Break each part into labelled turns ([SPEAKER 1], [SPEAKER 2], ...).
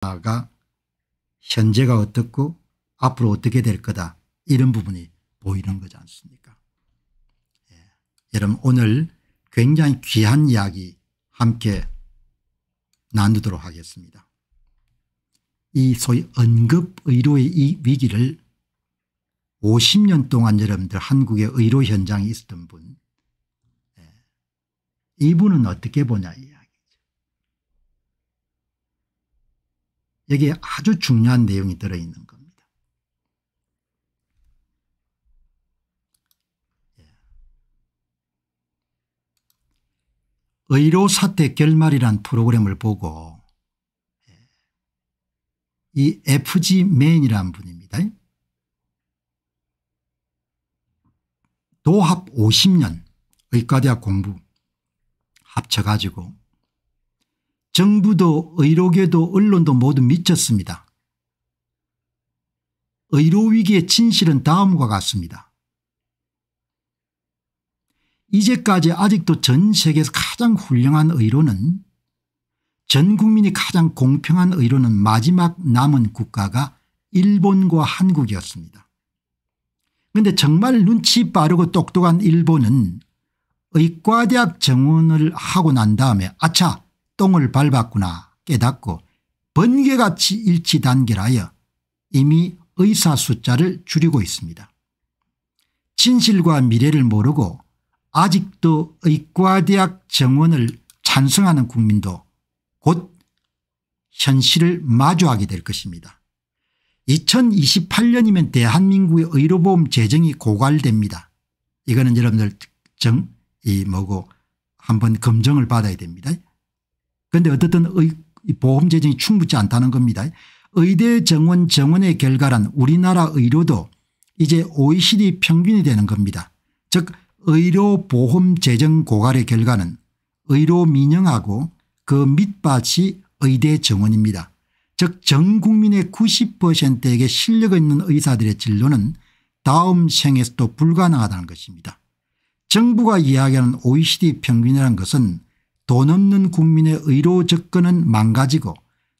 [SPEAKER 1] 나가 현재가 어떻고 앞으로 어떻게 될 거다 이런 부분이 보이는 거지 않습니까 예. 여러분 오늘 굉장히 귀한 이야기 함께 나누도록 하겠습니다. 이 소위 언급의료의 이 위기를 50년 동안 여러분들 한국의 의료 현장에 있었던 분 예. 이분은 어떻게 보냐 이야. 여기에 아주 중요한 내용이 들어있는 겁니다. 예. 의료사태 결말이란 프로그램을 보고 예. 이 FG맨이란 분입니다. 도합 50년 의과대학 공부 합쳐가지고 정부도 의료계도 언론도 모두 미쳤습니다. 의료위기의 진실은 다음과 같습니다. 이제까지 아직도 전 세계에서 가장 훌륭한 의료는 전 국민이 가장 공평한 의료는 마지막 남은 국가가 일본과 한국이었습니다. 그런데 정말 눈치 빠르고 똑똑한 일본은 의과대학 정원을 하고 난 다음에 아차 똥을 밟았구나 깨닫고 번개같이 일치단결하여 이미 의사 숫자를 줄이고 있습니다. 진실과 미래를 모르고 아직도 의과대학 정원을 찬성하는 국민도 곧 현실을 마주하게 될 것입니다. 2028년이면 대한민국의 의료보험 재정이 고갈됩니다. 이거는 여러분들 정, 이 뭐고 한번 검증을 받아야 됩니다. 그런데 어쨌든 보험 재정이 충분치 않다는 겁니다. 의대 정원 정원의 결과란 우리나라 의료도 이제 OECD 평균이 되는 겁니다. 즉 의료보험 재정 고갈의 결과는 의료 민영하고 그 밑밭이 의대 정원입니다. 즉 전 국민의 90%에게 실력 있는 의사들의 진로는 다음 생에서도 불가능하다는 것입니다. 정부가 이야기하는 OECD 평균이라는 것은 돈 없는 국민의 의료 접근은 망가지고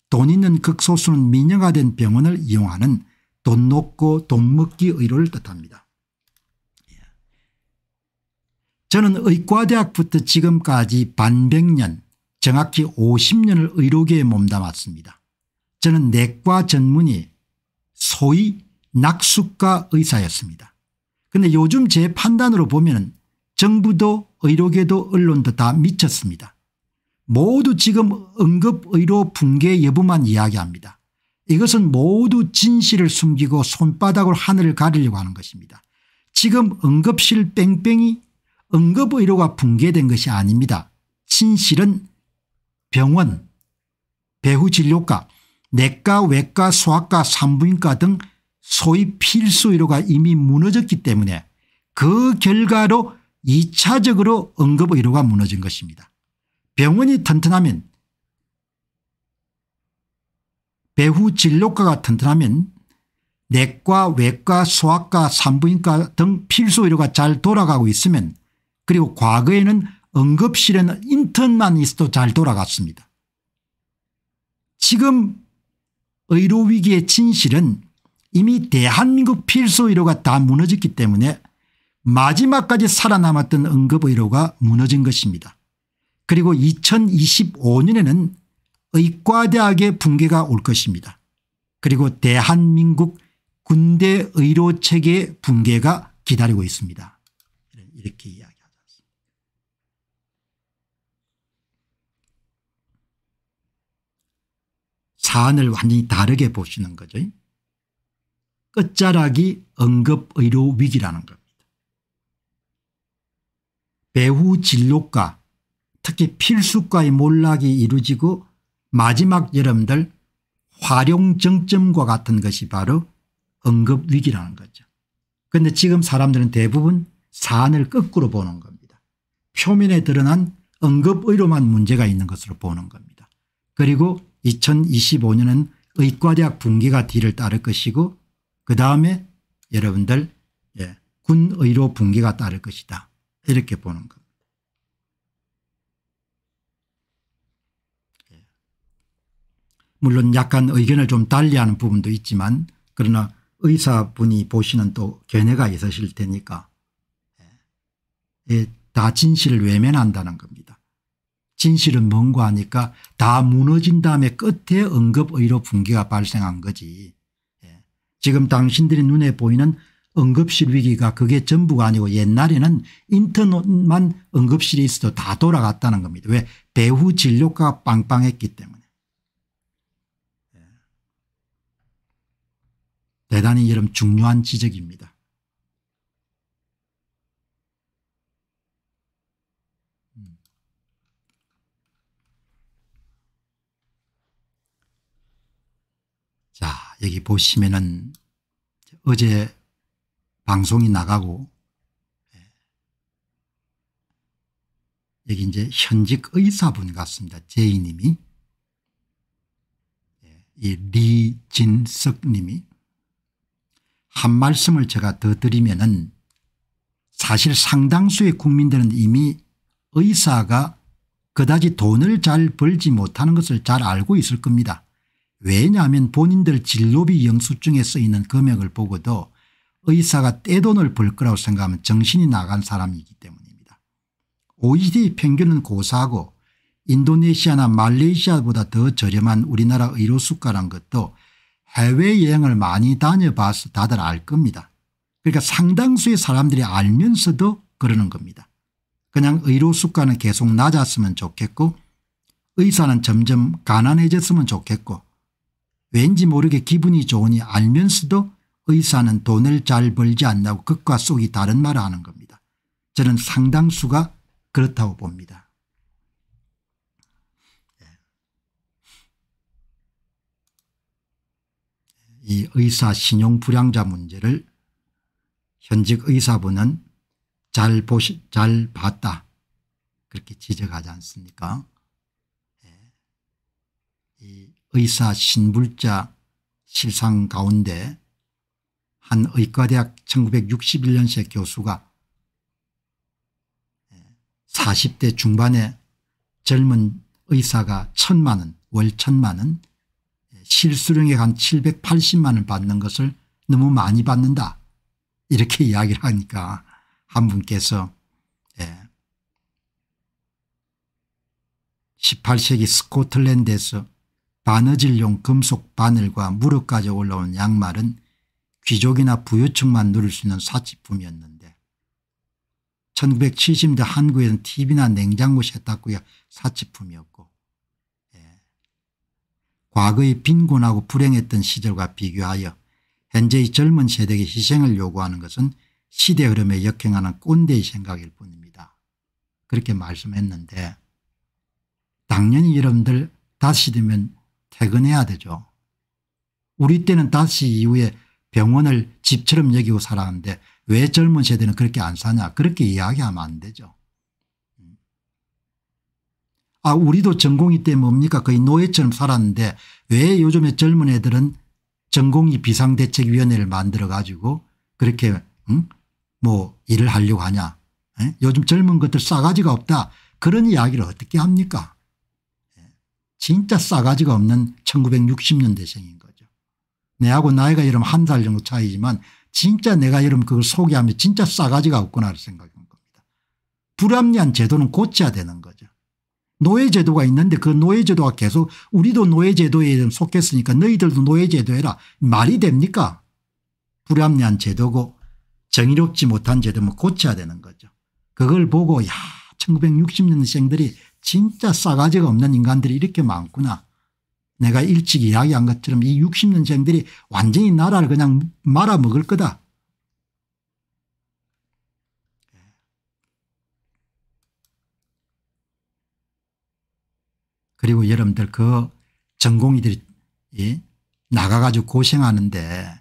[SPEAKER 1] 돈 있는 극소수는 민영화된 병원을 이용하는 돈 놓고 돈 먹기 의료를 뜻합니다. 예. 저는 의과대학부터 지금까지 반백년 정확히 50년을 의료계에 몸담았습니다. 저는 내과 전문의 소위 낙수과 의사였습니다. 근데 요즘 제 판단으로 보면 정부도 의료계도 언론도 다 미쳤습니다. 모두 지금 응급의료 붕괴 여부만 이야기합니다. 이것은 모두 진실을 숨기고 손바닥으로 하늘을 가리려고 하는 것입니다. 지금 응급실 뺑뺑이 응급의료가 붕괴된 것이 아닙니다. 진실은 병원, 배후진료과, 내과, 외과, 소아과, 산부인과 등 소위 필수의료가 이미 무너졌기 때문에 그 결과로 2차적으로 응급의료가 무너진 것입니다. 병원이 튼튼하면 배후 진료과가 튼튼하면 내과 외과 소아과 산부인과 등 필수 의료가 잘 돌아가고 있으면 그리고 과거에는 응급실에는 인턴만 있어도 잘 돌아갔습니다. 지금 의료위기의 진실은 이미 대한민국 필수의료가 다 무너졌기 때문에 마지막까지 살아남았던 응급의료가 무너진 것입니다. 그리고 2025년에는 의과대학의 붕괴가 올 것입니다. 그리고 대한민국 군대 의료체계 붕괴가 기다리고 있습니다. 이렇게 이야기하죠. 사안을 완전히 다르게 보시는 거죠. 끝자락이 응급의료 위기라는 겁니다. 배후 진로과 특히 필수과의 몰락이 이루어지고 마지막 여러분들 활용정점과 같은 것이 바로 응급위기라는 거죠. 그런데 지금 사람들은 대부분 사안을 거꾸로 보는 겁니다. 표면에 드러난 응급의료만 문제가 있는 것으로 보는 겁니다. 그리고 2025년은 의과대학 붕괴가 뒤를 따를 것이고 그다음에 여러분들 예, 군의료 붕괴가 따를 것이다 이렇게 보는 겁니다. 물론 약간 의견을 좀 달리하는 부분도 있지만 그러나 의사분이 보시는 또 견해가 있으실 테니까 예, 예, 다 진실을 외면한다는 겁니다. 진실은 뭔가 하니까 다 무너진 다음에 끝에 응급의료 붕괴가 발생한 거지. 예, 지금 당신들이 눈에 보이는 응급실 위기가 그게 전부가 아니고 옛날에는 인터넷만 응급실에 있어도 다 돌아갔다는 겁니다. 왜? 배후 진료가 빵빵했기 때문에. 대단히 여러분 중요한 지적입니다. 자 여기 보시면은 어제 방송이 나가고 예, 여기 이제 현직 의사분 같습니다. 제이님이 예, 이 리진석님이 한 말씀을 제가 더 드리면은 사실 상당수의 국민들은 이미 의사가 그다지 돈을 잘 벌지 못하는 것을 잘 알고 있을 겁니다. 왜냐하면 본인들 진로비 영수증에 쓰이는 금액을 보고도 의사가 떼돈을 벌 거라고 생각하면 정신이 나간 사람이기 때문입니다. o e d 평균은 고사하고 인도네시아나 말레이시아보다 더 저렴한 우리나라 의료수가란 것도 해외여행을 많이 다녀봐서 다들 알 겁니다. 그러니까 상당수의 사람들이 알면서도 그러는 겁니다. 그냥 의료 수가는 계속 낮았으면 좋겠고 의사는 점점 가난해졌으면 좋겠고 왠지 모르게 기분이 좋으니 알면서도 의사는 돈을 잘 벌지 않냐고 극과 속이 다른 말을 하는 겁니다. 저는 상당수가 그렇다고 봅니다. 의사 신용 불량자 문제를 현직 의사분은 잘 보시 잘 봤다 그렇게 지적하지 않습니까? 예. 이 의사 신불자 실상 가운데 한 의과대학 1961년생 교수가 40대 예, 중반에 젊은 의사가 천만 원, 월 천만 원 실수령에 한 780만 을 받는 것을 너무 많이 받는다 이렇게 이야기를 하니까 한 분께서 예. 18세기 스코틀랜드에서 바느질용 금속 바늘과 무릎까지 올라온 양말은 귀족이나 부유층만 누릴 수 있는 사치품이었는데 1970년대 한국에는 TV나 냉장고 세탁구가 사치품이었고 과거의 빈곤하고 불행했던 시절과 비교하여 현재의 젊은 세대의 희생을 요구하는 것은 시대 흐름에 역행하는 꼰대의 생각일 뿐입니다. 그렇게 말씀했는데 당연히 여러분들 다시 되면 퇴근해야 되죠. 우리 때는 다시 이후에 병원을 집처럼 여기고 살았는데 왜 젊은 세대는 그렇게 안 사냐 그렇게 이야기하면 안 되죠. 아 우리도 전공이 때 뭡니까 거의 노예처럼 살았는데 왜 요즘에 젊은 애들은 전공이 비상대책위원회를 만들어 가지고 그렇게 응? 뭐 일을 하려고 하냐 에? 예? 요즘 젊은 것들 싸가지가 없다 그런 이야기를 어떻게 합니까 예. 진짜 싸가지가 없는 1960년대생인 거죠 내하고 나이가 여러면한살 정도 차이지만 진짜 내가 여러면 그걸 소개하면 진짜 싸가지가 없구나 생각한 겁니다 불합리한 제도는 고쳐야 되는 거예요 노예제도가 있는데 그 노예제도가 계속 우리도 노예제도에 속했으니까 너희들도 노예제도 해라. 말이 됩니까? 불합리한 제도고 정의롭지 못한 제도면 뭐 고쳐야 되는 거죠. 그걸 보고 야 1960년생들이 진짜 싸가지가 없는 인간들이 이렇게 많구나. 내가 일찍 이야기한 것처럼 이 60년생들이 완전히 나라를 그냥 말아먹을 거다. 그리고 여러분들 그 전공의들이 예, 나가가지고 고생하는데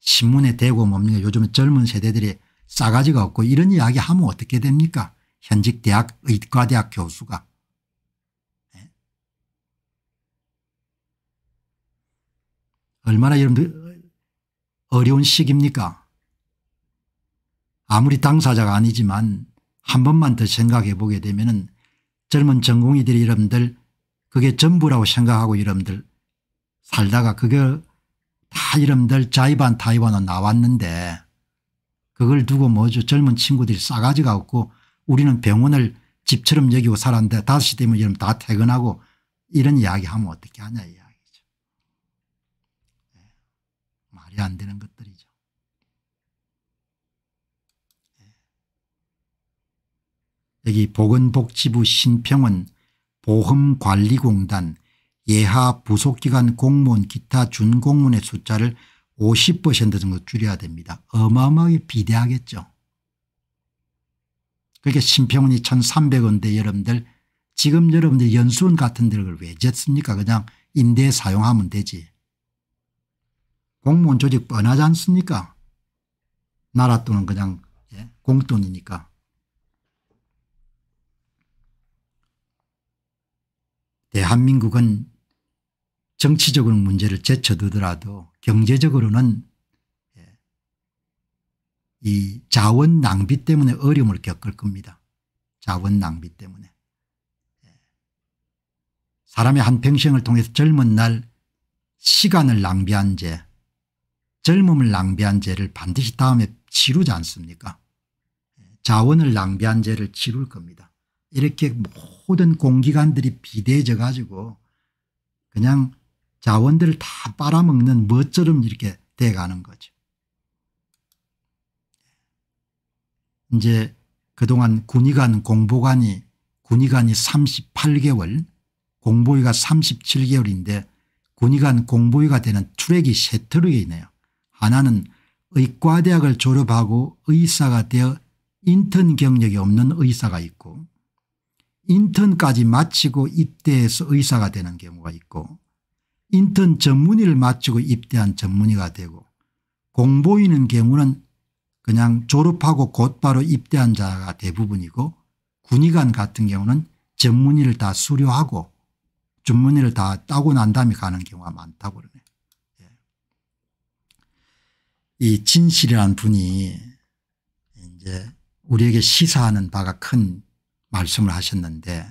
[SPEAKER 1] 신문에 대고 뭡니까 요즘에 젊은 세대들이 싸가지가 없고 이런 이야기 하면 어떻게 됩니까 현직 대학 의과대학 교수가 예. 얼마나 여러분들 어려운 시기입니까 아무리 당사자가 아니지만 한 번만 더 생각해 보게 되면 은 젊은 전공의들이 여러분들 그게 전부라고 생각하고 이름들 살다가 그걸 다 이름들 자이반 타이반으로 나왔는데 그걸 두고 뭐죠 젊은 친구들이 싸가지가 없고 우리는 병원을 집처럼 여기고 살았는데 5시 되면 이러면 다 퇴근하고 이런 이야기하면 어떻게 하냐 이야기죠. 네. 말이 안 되는 것들이죠. 네. 여기 보건복지부 신평은 보험관리공단 예하 부속기관 공무원 기타 준공무원의 숫자를 50% 정도 줄여야 됩니다. 어마어마하게 비대하겠죠. 그렇게 신평원이 1300원대 여러분들 지금 여러분들 연수원 같은 데를 왜 졌습니까 그냥 임대 사용하면 되지. 공무원 조직 뻔하지 않습니까 나라 돈은 그냥 예, 공돈이니까. 대한민국은 정치적으로 문제를 제쳐두더라도 경제적으로는 예, 이 자원 낭비 때문에 어려움을 겪을 겁니다. 자원 낭비 때문에. 예. 사람의 한평생을 통해서 젊은 날 시간을 낭비한 죄 젊음을 낭비한 죄를 반드시 다음에 치루지 않습니까 예, 자원을 낭비한 죄를 치룰 겁니다. 이렇게 모든 공기관들이 비대해져 가지고 그냥 자원들을 다 빨아먹는 멋처럼 이렇게 돼가는 거죠. 이제 그동안 군의관 공보관이 군의관이 38개월 공보위가 37개월인데 군의관 공보위가 되는 트랙이 세 트랙이네요. 하나는 의과대학을 졸업하고 의사가 되어 인턴 경력이 없는 의사가 있고 인턴까지 마치고 입대해서 의사가 되는 경우가 있고 인턴 전문의를 마치고 입대한 전문의가 되고 공보이는 경우는 그냥 졸업하고 곧바로 입대한 자가 대부분이고 군의관 같은 경우는 전문의를 다 수료하고 전문의를 다 따고 난 다음에 가는 경우가 많다고 그러네. 예. 이 진실이라는 분이 이제 우리에게 시사하는 바가 큰 말씀을 하셨는데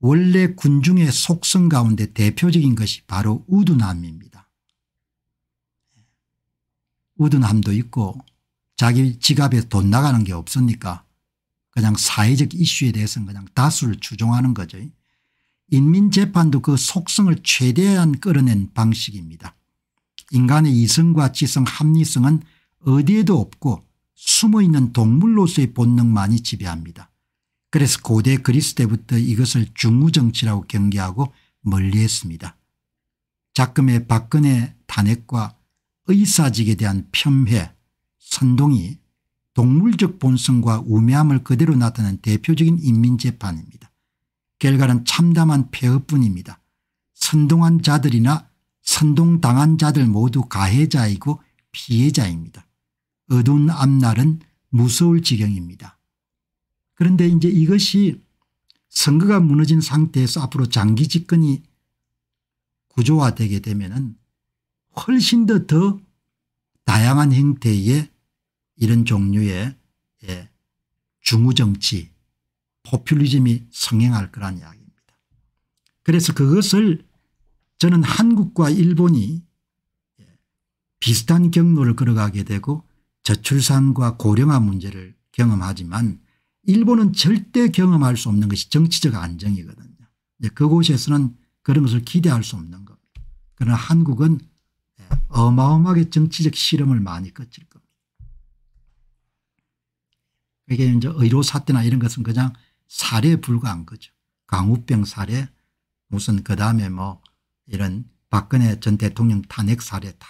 [SPEAKER 1] 원래 군중의 속성 가운데 대표적인 것이 바로 우둔함입니다. 우둔함도 있고 자기 지갑에 돈 나가는 게 없으니까 그냥 사회적 이슈에 대해서는 그냥 다수를 추종하는 거죠. 인민재판도 그 속성을 최대한 끌어낸 방식입니다. 인간의 이성과 지성 합리성은 어디에도 없고 숨어있는 동물로서의 본능만이 지배합니다. 그래서 고대 그리스 때부터 이것을 중우정치라고 경계하고 멀리했습니다. 작금의 박근혜 탄핵과 의사직에 대한 폄훼 선동이 동물적 본성과 우매함을 그대로 나타낸 대표적인 인민재판입니다. 결과는 참담한 폐허뿐입니다. 선동한 자들이나 선동당한 자들 모두 가해자이고 피해자입니다. 어두운 앞날은 무서울 지경입니다. 그런데 이제 이것이 선거가 무너진 상태에서 앞으로 장기 집권이 구조화되게 되면은 훨씬 더 더 다양한 형태의 이런 종류의 예, 중우정치 포퓰리즘이 성행할 거란 이야기입니다. 그래서 그것을 저는 한국과 일본이 예, 비슷한 경로를 걸어가게 되고 저출산과 고령화 문제를 경험하지만 일본은 절대 경험할 수 없는 것이 정치적 안정이거든요. 그곳에서는 그런 것을 기대할 수 없는 겁니다. 그러나 한국은 예, 어마어마하게 정치적 실험을 많이 거칠 겁니다. 이게 이제 의료 사태나 이런 것은 그냥 사례에 불과한 거죠. 강우병 사례 무슨 그다음에 뭐 이런 박근혜 전 대통령 탄핵 사례 다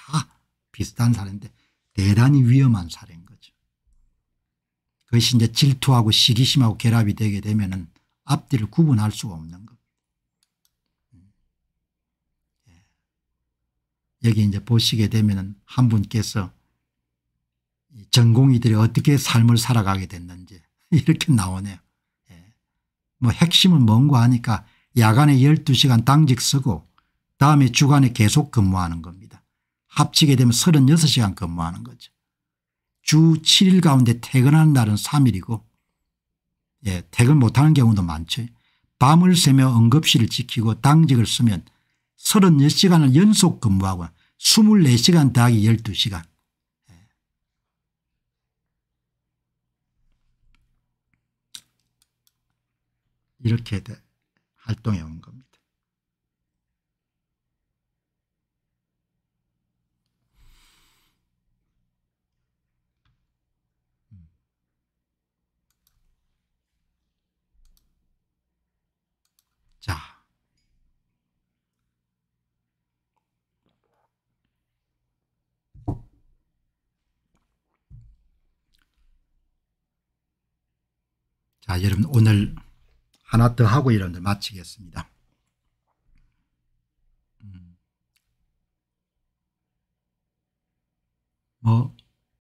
[SPEAKER 1] 비슷한 사례인데 대단히 위험한 사례 그것이 이제 질투하고 시기심하고 결합이 되게 되면은 앞뒤를 구분할 수가 없는 겁니다. 예. 여기 이제 보시게 되면은 한 분께서 전공의들이 어떻게 삶을 살아가게 됐는지 이렇게 나오네요. 예. 뭐 핵심은 뭔고 하니까 야간에 12시간 당직 쓰고 다음에 주간에 계속 근무하는 겁니다. 합치게 되면 36시간 근무하는 거죠. 주 7일 가운데 퇴근하는 날은 3일이고 예, 퇴근 못하는 경우도 많죠. 밤을 새며 응급실을 지키고 당직을 쓰면 36시간을 연속 근무하고 24시간 더하기 12시간. 이렇게 활동해 온 겁니다. 자, 여러분 오늘 하나 더 하고 여러분들 마치겠습니다. 음. 뭐